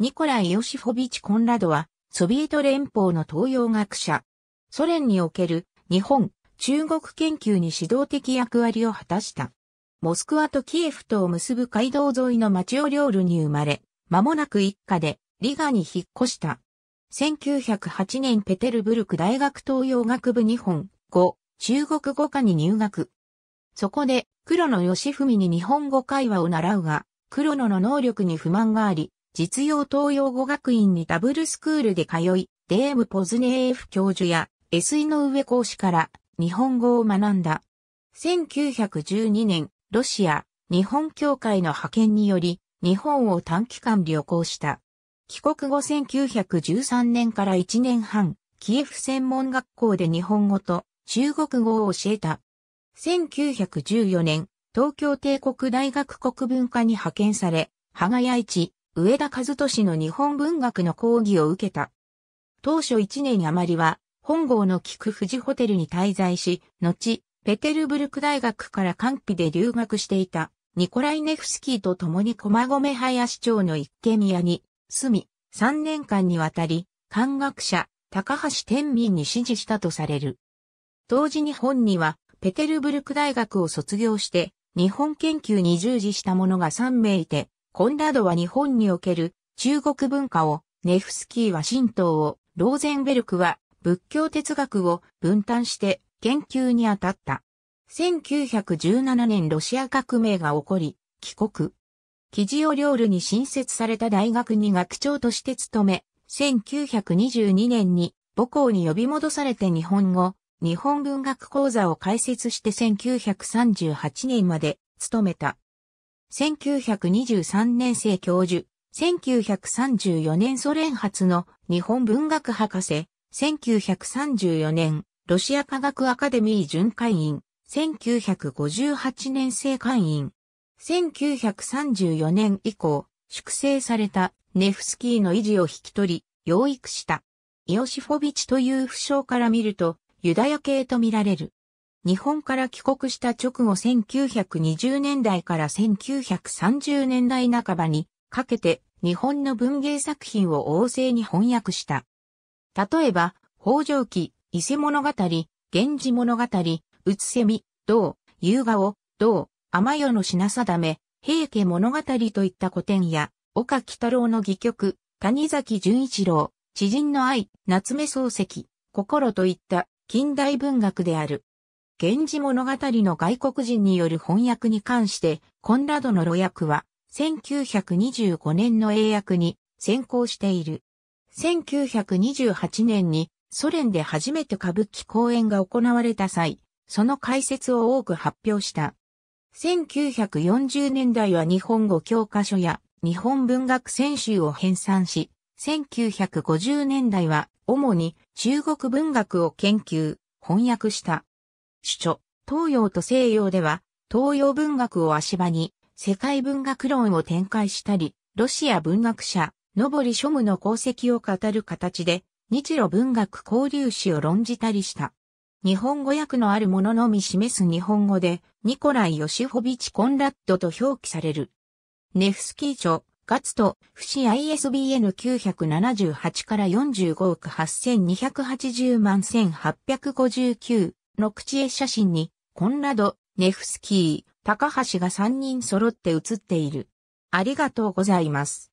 ニコライ・ヨシフォビチ・コンラドは、ソビエト連邦の東洋学者。ソ連における日本、中国研究に指導的役割を果たした。モスクワとキエフとを結ぶ街道沿いの町オリョールに生まれ、間もなく一家でリガに引っ越した。1908年ペテルブルク大学東洋学部日本語、中国語科に入学。そこで、黒野義文に日本語会話を習うが、黒野の能力に不満があり、実用東洋語学院にダブルスクールで通い、デーム・ポズネーフ教授や S 井上講師から日本語を学んだ。1912年、ロシア、日本協会の派遣により、日本を短期間旅行した。帰国後1913年から1年半、キエフ専門学校で日本語と中国語を教えた。1914年、東京帝国大学国文化に派遣され、羽賀谷一、上田和俊の日本文学の講義を受けた。当初1年余りは、本郷の菊富士ホテルに滞在し、後、ペテルブルク大学から完備で留学していた、ニコライネフスキーと共に駒込林町の一軒家に住み、3年間にわたり、漢学者、高橋天民に指示したとされる。同時に本には、ペテルブルク大学を卒業して、日本研究に従事した者が3名いて、コンラドは日本における中国文化を、ネフスキーは神道を、ローゼンベルクは仏教哲学を分担して研究に当たった。1917年ロシア革命が起こり、帰国。キジオリョールに新設された大学に学長として勤め、1922年に母校に呼び戻されて日本語、日本文学講座を開設して1938年まで勤めた。1923年生教授、1934年ソ連発の日本文学博士、1934年ロシア科学アカデミー準会員、1958年生会員、1934年以降、粛清されたネフスキーの維持を引き取り、養育した。イオシフォビチという不詳から見ると、ユダヤ系と見られる。日本から帰国した直後1920年代から1930年代半ばにかけて日本の文芸作品を旺盛に翻訳した。例えば、北条記、伊勢物語、源氏物語、うつせみ、銅、夕顔、銅、天夜の品定め、平家物語といった古典や、岡北郎の戯曲、谷崎潤一郎、知人の愛、夏目漱石、心といった近代文学である。源氏物語の外国人による翻訳に関して、コンラドの路訳は、1925年の英訳に先行している。1928年にソ連で初めて歌舞伎公演が行われた際、その解説を多く発表した。1940年代は日本語教科書や日本文学選集を編纂し、1950年代は主に中国文学を研究、翻訳した。著、東洋と西洋では、東洋文学を足場に、世界文学論を展開したり、ロシア文学者、のぼり書務の功績を語る形で、日露文学交流史を論じたりした。日本語訳のあるもののみ示す日本語で、ニコライ・ヨシホビチ・コンラッドと表記される。ネフスキー著、ガツト、フシ ISBN978 から45億8280万1859の口絵写真に、コンラド、ネフスキー、高橋が3人揃って写っている。ありがとうございます。